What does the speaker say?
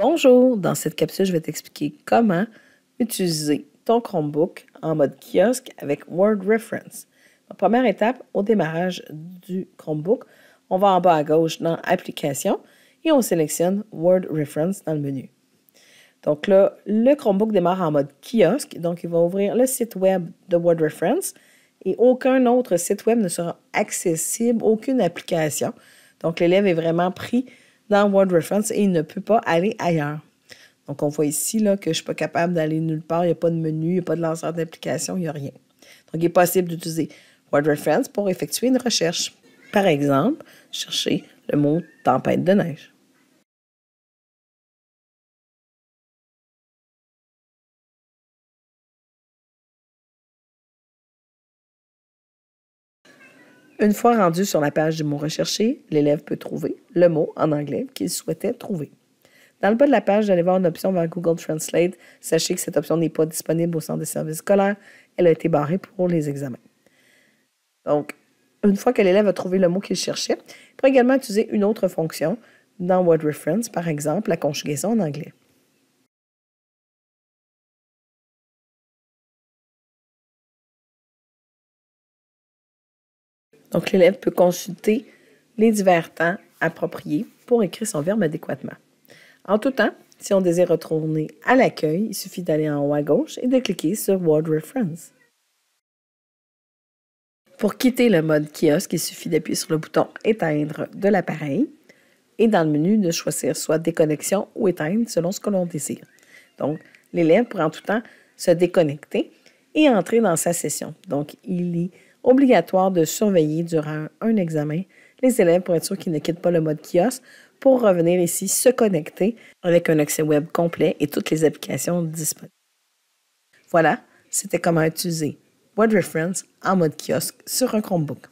Bonjour, dans cette capsule, je vais t'expliquer comment utiliser ton Chromebook en mode kiosque avec Word Reference. première étape, au démarrage du Chromebook, on va en bas à gauche dans Applications et on sélectionne Word Reference dans le menu. Donc là, le Chromebook démarre en mode kiosque, donc il va ouvrir le site web de Word Reference et aucun autre site web ne sera accessible, aucune application. Donc l'élève est vraiment pris dans Word Reference et il ne peut pas aller ailleurs. Donc, on voit ici là, que je ne suis pas capable d'aller nulle part. Il n'y a pas de menu, il n'y a pas de lanceur d'application, il n'y a rien. Donc, il est possible d'utiliser Word Reference pour effectuer une recherche. Par exemple, chercher le mot tempête de neige. Une fois rendu sur la page du mot recherché, l'élève peut trouver le mot en anglais qu'il souhaitait trouver. Dans le bas de la page, vous voir une option vers Google Translate. Sachez que cette option n'est pas disponible au centre des services scolaires. Elle a été barrée pour les examens. Donc, une fois que l'élève a trouvé le mot qu'il cherchait, il peut également utiliser une autre fonction dans Word Reference, par exemple, la conjugaison en anglais. Donc, l'élève peut consulter les divers temps appropriés pour écrire son verbe adéquatement. En tout temps, si on désire retourner à l'accueil, il suffit d'aller en haut à gauche et de cliquer sur Word Reference. Pour quitter le mode kiosque, il suffit d'appuyer sur le bouton Éteindre de l'appareil et dans le menu de choisir soit déconnexion ou éteindre selon ce que l'on désire. Donc, l'élève pourra en tout temps se déconnecter et entrer dans sa session. Donc, il y obligatoire de surveiller durant un examen les élèves pour être sûr qu'ils ne quittent pas le mode kiosque pour revenir ici se connecter avec un accès web complet et toutes les applications disponibles. Voilà, c'était comment utiliser Reference en mode kiosque sur un Chromebook.